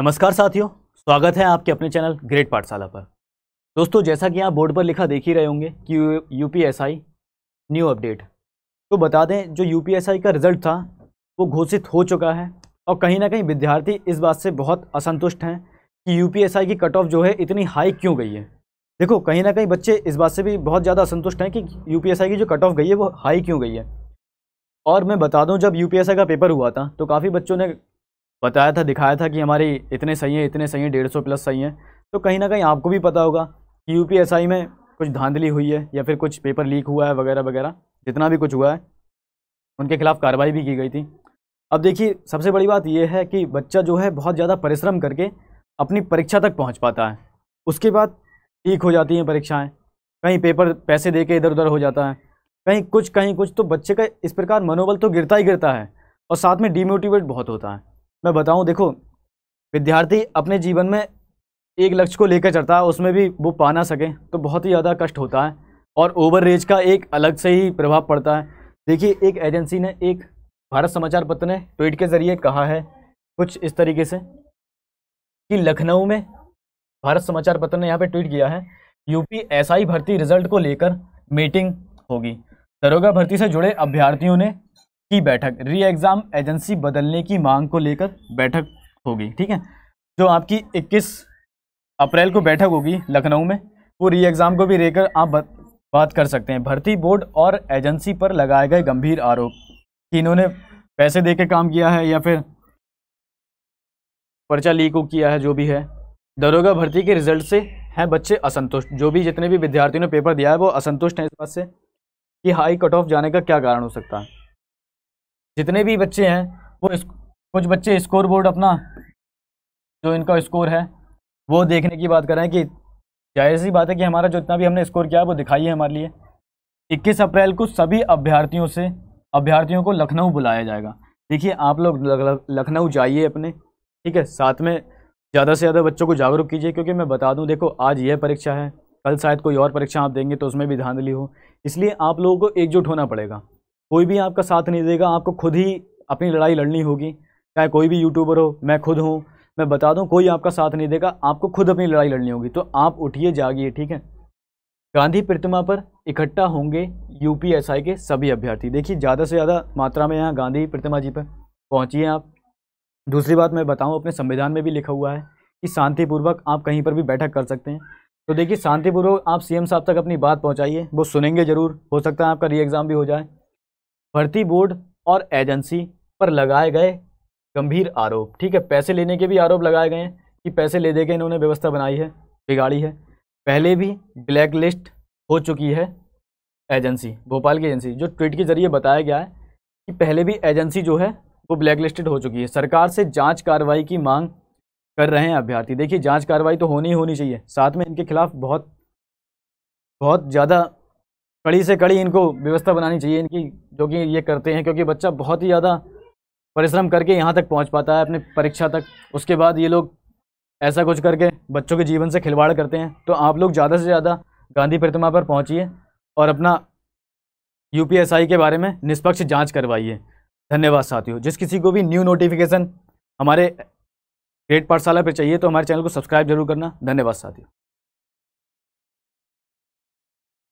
नमस्कार साथियों स्वागत है आपके अपने चैनल ग्रेट पाठशाला पर दोस्तों जैसा कि आप बोर्ड पर लिखा देख ही रहे होंगे कि यूपीएसआई न्यू अपडेट तो बता दें जो यूपीएसआई का रिजल्ट था वो घोषित हो चुका है और कहीं ना कहीं विद्यार्थी इस बात से बहुत असंतुष्ट हैं कि यू की कट ऑफ जो है इतनी हाई क्यों गई है देखो कहीं ना कहीं बच्चे इस बात से भी बहुत ज़्यादा असंतुष्ट हैं कि यू की जो कट ऑफ गई है वो हाई क्यों गई है और मैं बता दूं जब यू का पेपर हुआ था तो काफ़ी बच्चों ने बताया था दिखाया था कि हमारे इतने सही हैं इतने सही हैं डेढ़ सौ प्लस सही हैं तो कहीं ना कहीं आपको भी पता होगा कि आई में कुछ धांधली हुई है या फिर कुछ पेपर लीक हुआ है वगैरह वगैरह जितना भी कुछ हुआ है उनके खिलाफ कार्रवाई भी की गई थी अब देखिए सबसे बड़ी बात यह है कि बच्चा जो है बहुत ज़्यादा परिश्रम करके अपनी परीक्षा तक पहुंच पाता है उसके बाद ठीक हो जाती हैं परीक्षाएं कहीं पेपर पैसे दे के इधर उधर हो जाता है कहीं कुछ कहीं कुछ तो बच्चे का इस प्रकार मनोबल तो गिरता ही गिरता है और साथ में डीमोटिवेट बहुत होता है मैं बताऊं देखो विद्यार्थी अपने जीवन में एक लक्ष्य को लेकर चलता है उसमें भी वो पा ना सकें तो बहुत ही ज़्यादा कष्ट होता है और ओवर रेज का एक अलग से ही प्रभाव पड़ता है देखिए एक एजेंसी ने एक भारत समाचार पत्र ने ट्वीट के ज़रिए कहा है कुछ इस तरीके से कि लखनऊ में भारत समाचार पत्र ने यहाँ पे ट्वीट किया है यूपी एसआई भर्ती रिजल्ट को लेकर मीटिंग होगी दरोगा भर्ती से जुड़े अभ्यर्थियों ने की बैठक री एग्ज़ाम एजेंसी बदलने की मांग को लेकर बैठक होगी ठीक है जो आपकी 21 अप्रैल को बैठक होगी लखनऊ में वो री एग्ज़ाम को भी लेकर आप बात कर सकते हैं भर्ती बोर्ड और एजेंसी पर लगाए गए गंभीर आरोप कि इन्होंने पैसे दे काम किया है या फिर पर्चा लीक को किया है जो भी है दरोगा भर्ती के रिजल्ट से हैं बच्चे असंतुष्ट जो भी जितने भी विद्यार्थियों ने पेपर दिया है वो असंतुष्ट हैं इस बात से कि हाई कट ऑफ जाने का क्या कारण हो सकता है जितने भी बच्चे हैं वो कुछ बच्चे स्कोर बोर्ड अपना जो इनका स्कोर है वो देखने की बात कर रहे हैं कि जाहिर सी बात है कि हमारा जो इतना भी हमने स्कोर किया है वो दिखाई है हमारे लिए इक्कीस अप्रैल को सभी अभ्यर्थियों से अभ्यर्थियों को लखनऊ बुलाया जाएगा देखिए आप लोग लखनऊ जाइए अपने ठीक है साथ में ज़्यादा से ज़्यादा बच्चों को जागरूक कीजिए क्योंकि मैं बता दूं देखो आज यह परीक्षा है कल शायद कोई और परीक्षा आप देंगे तो उसमें भी धांधली हो इसलिए आप लोगों को एकजुट होना पड़ेगा कोई भी आपका साथ नहीं देगा आपको खुद ही अपनी लड़ाई लड़नी होगी चाहे कोई भी यूट्यूबर हो मैं खुद हूँ मैं बता दूँ कोई आपका साथ नहीं देगा आपको खुद अपनी लड़ाई लड़नी होगी तो आप उठिए जागिए ठीक है गांधी प्रतिमा पर इकट्ठा होंगे यूपीएसआई के सभी अभ्यर्थी देखिए ज़्यादा से ज़्यादा मात्रा में यहाँ गांधी प्रतिमा जी पर पहुँचिए आप दूसरी बात मैं बताऊँ अपने संविधान में भी लिखा हुआ है कि शांतिपूर्वक आप कहीं पर भी बैठक कर सकते हैं तो देखिए शांतिपूर्वक आप सीएम साहब तक अपनी बात पहुँचाइए वो सुनेंगे ज़रूर हो सकता है आपका री एग्ज़ाम भी हो जाए भर्ती बोर्ड और एजेंसी पर लगाए गए गंभीर आरोप ठीक है पैसे लेने के भी आरोप लगाए गए हैं कि पैसे ले दे के इन्होंने व्यवस्था बनाई है बिगाड़ी है पहले भी ब्लैक लिस्ट हो चुकी है एजेंसी भोपाल की एजेंसी जो ट्वीट के जरिए बताया गया है कि पहले भी एजेंसी जो है वो ब्लैक लिस्टेड हो चुकी है सरकार से जांच कार्रवाई की मांग कर रहे हैं अभ्यर्थी देखिए जांच कार्रवाई तो होनी ही होनी चाहिए साथ में इनके खिलाफ बहुत बहुत ज़्यादा कड़ी से कड़ी इनको व्यवस्था बनानी चाहिए इनकी जो कि ये करते हैं क्योंकि बच्चा बहुत ही ज़्यादा परिश्रम करके यहाँ तक पहुँच पाता है अपने परीक्षा तक उसके बाद ये लोग ऐसा कुछ करके बच्चों के जीवन से खिलवाड़ करते हैं तो आप लोग ज़्यादा से ज़्यादा गांधी प्रतिमा पर पहुँचिए और अपना यू के बारे में निष्पक्ष जाँच करवाइए धन्यवाद साथियों जिस किसी को भी न्यू नोटिफिकेशन हमारे ग्रेट पाठशाला पर चाहिए तो हमारे चैनल को सब्सक्राइब जरूर करना धन्यवाद साथियों